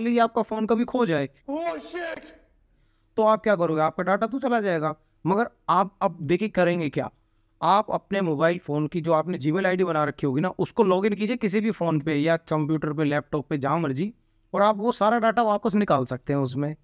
मान लीजिए आपका फोन कभी खो जाए oh, तो आप क्या करोगे आपका डाटा तो चला जाएगा मगर आप अब देखिए करेंगे क्या आप अपने मोबाइल फ़ोन की जो आपने जीमेल आईडी बना रखी होगी ना उसको लॉगिन कीजिए किसी भी फ़ोन पे या कंप्यूटर पे लैपटॉप पे जहाँ मर्जी और आप वो सारा डाटा वापस निकाल सकते हैं उसमें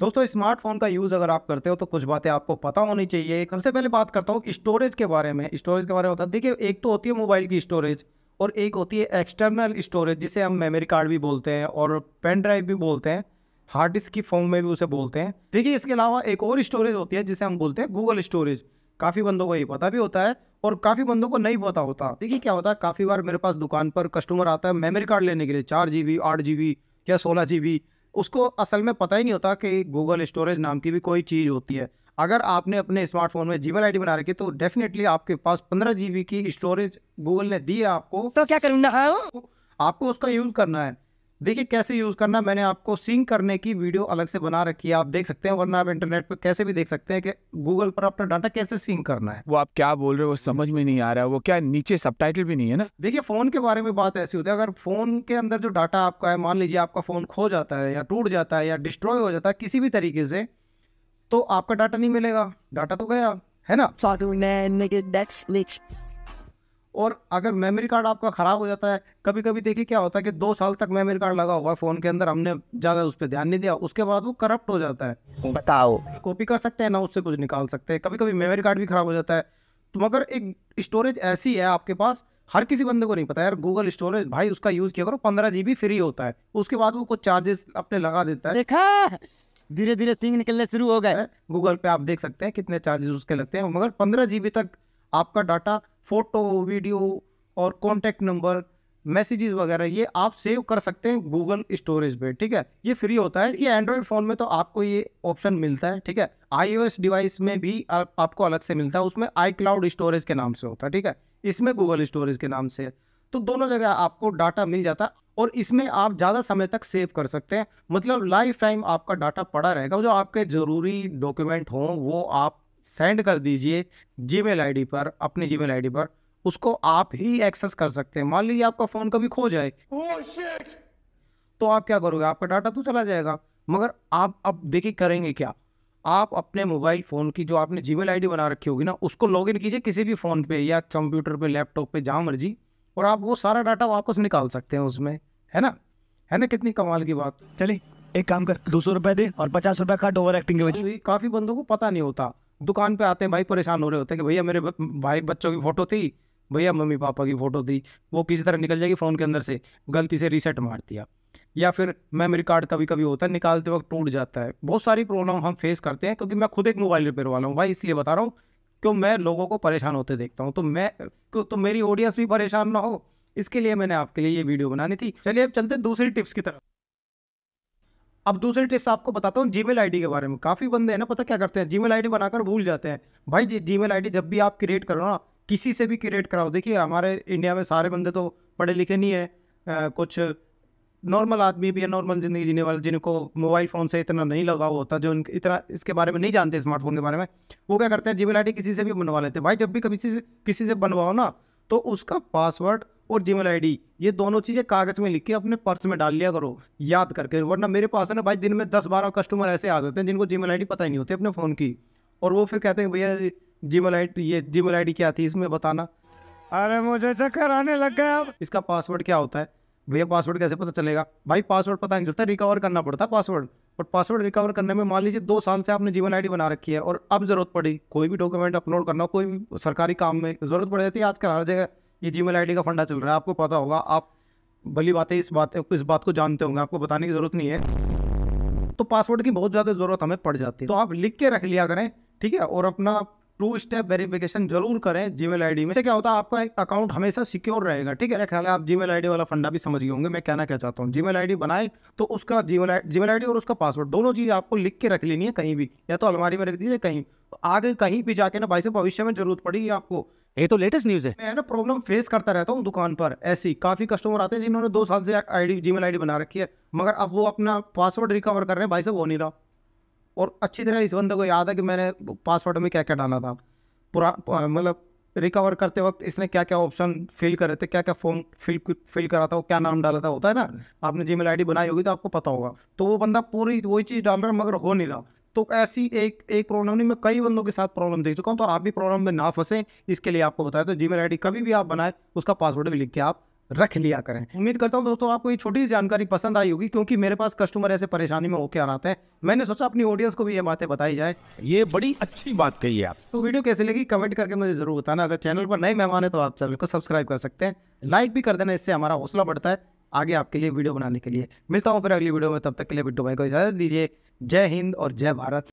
दोस्तों स्मार्टफोन का यूज़ अगर आप करते हो तो कुछ बातें आपको पता होनी चाहिए सबसे पहले बात करता हूँ स्टोरेज के बारे में स्टोरेज के बारे में होता है देखिए एक तो होती है मोबाइल की स्टोरेज और एक होती है एक्सटर्नल स्टोरेज जिसे हम मेमोरी कार्ड भी बोलते हैं और पेन ड्राइव भी बोलते हैं हार्ड डिस्क की फॉर्म में भी उसे बोलते हैं देखिए इसके अलावा एक और स्टोरेज होती है जिसे हम बोलते हैं गूगल स्टोरेज काफ़ी बंदों को ये पता भी होता है और काफ़ी बंदों को नहीं पता होता देखिए क्या होता है काफ़ी बार मेरे पास दुकान पर कस्टमर आता है मेमोरी कार्ड लेने के लिए चार जी बी आठ जी बी या सोलह जी बी उसको असल में पता ही नहीं होता कि गूगल स्टोरेज नाम की भी कोई चीज़ होती है अगर आपने अपने स्मार्टफोन में जीमेल आईडी बना रखी तो डेफिनेटली आपके पास पंद्रह जीबी की स्टोरेज गूगल ने दी है आपको तो क्या करना है आपको उसका यूज़ करना है देखिए कैसे यूज़ करना मैंने आपको सिंक करने की वीडियो अलग से बना रखी है आप देख सकते हैं वरना आप इंटरनेट पर कैसे भी देख सकते हैं कि गूगल पर अपना डाटा कैसे सिंक करना है वो आप क्या बोल रहे हो समझ में नहीं आ रहा है वो क्या नीचे सब भी नहीं है ना देखिए फ़ोन के बारे में बात ऐसी होती है अगर फ़ोन के अंदर जो डाटा आपका है मान लीजिए आपका फ़ोन खो जाता है या टूट जाता है या डिस्ट्रॉय हो जाता है किसी भी तरीके से तो आपका डाटा नहीं मिलेगा डाटा तो गया है ना और अगर मेमोरी कार्ड आपका ख़राब हो जाता है कभी कभी देखिए क्या होता है कि दो साल तक मेमोरी कार्ड लगा हुआ है फ़ोन के अंदर हमने ज़्यादा उस पर ध्यान नहीं दिया उसके बाद वो करप्ट हो जाता है बताओ कॉपी कर सकते हैं ना उससे कुछ निकाल सकते हैं कभी कभी मेमोरी कार्ड भी ख़राब हो जाता है तो मगर एक स्टोरेज ऐसी है आपके पास हर किसी बंदे को नहीं पता यार गूगल स्टोरेज भाई उसका यूज़ किया करो पंद्रह जी फ्री होता है उसके बाद वो कुछ चार्जेस अपने लगा देता है देखा धीरे धीरे सिंग निकलने शुरू हो गए गूगल पे आप देख सकते हैं कितने चार्जेस उसके लगते हैं मगर पंद्रह जी तक आपका डाटा फोटो वीडियो और कॉन्टैक्ट नंबर मैसेजेस वगैरह ये आप सेव कर सकते हैं गूगल स्टोरेज पे ठीक है ये फ्री होता है ये एंड्रॉयड फ़ोन में तो आपको ये ऑप्शन मिलता है ठीक है आईओएस डिवाइस में भी आ, आपको अलग से मिलता है उसमें आई क्लाउड स्टोरेज के नाम से होता है ठीक है इसमें गूगल स्टोरेज के नाम से है तो दोनों जगह आपको डाटा मिल जाता है और इसमें आप ज़्यादा समय तक सेव कर सकते हैं मतलब लाइफ टाइम आपका डाटा पड़ा रहेगा जो आपके ज़रूरी डॉक्यूमेंट हों वो आप सेंड कर दीजिए जीमेल आईडी पर अपने जीमेल आईडी पर उसको आप ही एक्सेस कर सकते हैं मान लीजिए आपका फ़ोन कभी खो जाए oh, तो आप क्या करोगे आपका डाटा तो चला जाएगा मगर आप अब देखिए करेंगे क्या आप अपने मोबाइल फ़ोन की जो आपने जीमेल आईडी बना रखी होगी ना उसको लॉगिन कीजिए किसी भी फ़ोन पे या कंप्यूटर पे लैपटॉप पे जहां मर्जी और आप वो सारा डाटा वापस निकाल सकते हैं उसमें है ना है ना कितनी कमाल की बात चलिए एक काम कर दो सौ रुपए दे और पचास रुपए काट ओवर एक्टिंग के वजह तो काफ़ी बंदों को पता नहीं होता दुकान पे आते हैं भाई परेशान हो रहे होते हैं कि भैया मेरे भाई बच्चों की फ़ोटो थी भैया मम्मी पापा की फ़ोटो थी वो किसी तरह निकल जाएगी फ़ोन के अंदर से गलती से रीसेट मार दिया या फिर मेमोरी कार्ड कभी कभी होता है निकालते वक्त टूट जाता है बहुत सारी प्रॉब्लम हम फेस करते हैं क्योंकि मैं खुद एक मोबाइल रिपेयर वाला हूँ भाई इसलिए बता रहा हूँ क्यों मैं लोगों को परेशान होते देखता हूँ तो मैं तो मेरी ऑडियंस भी परेशान ना हो इसके लिए मैंने आपके लिए ये वीडियो बनानी थी चलिए अब चलते दूसरी टिप्स की तरफ अब दूसरी टिप्स आपको बताता हूँ जीमेल आईडी के बारे में काफ़ी बंदे हैं ना पता क्या करते हैं जीमेल आईडी बनाकर भूल जाते हैं भाई जी जीमेल आईडी जब भी आप क्रिएट करो ना किसी से भी क्रिएट कराओ देखिए हमारे इंडिया में सारे बंदे तो पढ़े लिखे नहीं है आ, कुछ नॉर्मल आदमी भी है नॉर्मल ज़िंदगी जीने वाले जिनको मोबाइल फ़ोन से इतना नहीं लगा होता जो इतना इसके बारे में नहीं जानते स्मार्टफोन के बारे में वो क्या करते हैं जीमेल आईडी किसी से भी बनवा लेते हैं भाई जब भी कभी किसी से बनवाओ ना तो उसका पासवर्ड और जीमेल मेल ये दोनों चीज़ें कागज़ में लिख के अपने पर्स में डाल लिया करो याद करके वरना मेरे पास है ना भाई दिन में दस बारह कस्टमर ऐसे आ जाते हैं जिनको जीमेल मेल पता ही नहीं होती अपने फ़ोन की और वो फिर कहते हैं भैया जीमेल मेल ये जीमेल मेल क्या थी इसमें बताना अरे मुझे चक्कर आने लग गया इसका पासवर्ड क्या होता है भैया पासवर्ड कैसे पता चलेगा भाई पासवर्ड पता नहीं चलता रिकवर करना पड़ता है पासवर्ड और पासवर्ड रिकवर करने में मान लीजिए दो साल से आपने जीवन आईडी बना रखी है और अब जरूरत पड़ी कोई भी डॉक्यूमेंट अपलोड करना कोई भी सरकारी काम में जरूरत पड़ जाती है आजकल हर जगह ये जी मेल का फंडा चल रहा है आपको पता होगा आप भली बातें इस बात इस बात को जानते होंगे आपको बताने की ज़रूरत नहीं है तो पासवर्ड की बहुत ज़्यादा ज़रूरत हमें पड़ जाती है तो आप लिख के रख लिया करें ठीक है और अपना टू स्टेप वेरिफिकेशन जरूर करें जी मेल में से क्या होता है आपका एक अकाउंट हमेशा सिक्योर रहेगा ठीक है ख्याल है आप जी मेल वाला फंडा भी समझ गए होंगे मैं कहना क्या चाहता हूँ जी मेल बनाए तो उसका जीमेल मेल और उसका पासवर्ड दोनों चीज़ आपको लिख के रख लेनी है कहीं भी या तो अलमारी में रख दीजिए कहीं आगे कहीं भी जाके ना भाई से भविष्य में जरूरत पड़ेगी आपको ये तो लेटेस्ट न्यूज है मैं ना प्रॉब्लम फेस करता रहता हूँ दुकान पर ऐसी काफी कस्टमर आते हैं जिन्होंने दो साल से आईडी जीमेल आईडी बना रखी है मगर अब वो अपना पासवर्ड रिकवर कर रहे हैं भाई साहब हो नहीं रहा और अच्छी तरह इस बंदे को याद है कि मैंने पासवर्ड में क्या क्या डाला था पूरा मतलब रिकवर करते वक्त इसने क्या क्या ऑप्शन फिल करे थे क्या क्या फॉर्म फिल फिल करा था क्या नाम डाला था होता है ना आपने जी मेल बनाई होगी तो आपको पता होगा तो वो बंदा पूरी वही चीज़ डाल रहा है मगर हो नहीं रहा तो ऐसी एक एक प्रॉब्लम नहीं मैं कई बंदों के साथ प्रॉब्लम देख चुका हूँ तो आप भी प्रॉब्लम में ना फंसें इसके लिए आपको बताया तो जीमेल मेल कभी भी आप बनाए उसका पासवर्ड भी लिख के आप रख लिया करें उम्मीद करता हूँ दोस्तों आपको ये छोटी सी जानकारी पसंद आई होगी क्योंकि मेरे पास कस्टमर ऐसे परेशानी में होकर आ रहा है मैंने सोचा अपनी ऑडियंस को भी ये बातें बताई जाए ये बड़ी अच्छी बात कही है आप तो वीडियो कैसे लगी कमेंट करके मुझे जरूर बताना अगर चैनल पर नए मेहमान है तो आप चैनल को सब्सक्राइब कर सकते हैं लाइक भी कर देना इससे हमारा हौसला बढ़ता है आगे आपके लिए वीडियो बनाने के लिए मिलता हूँ फिर अगली वीडियो में तब तक के लिए बिट्टू भाई को इजाजत दीजिए जय हिंद और जय भारत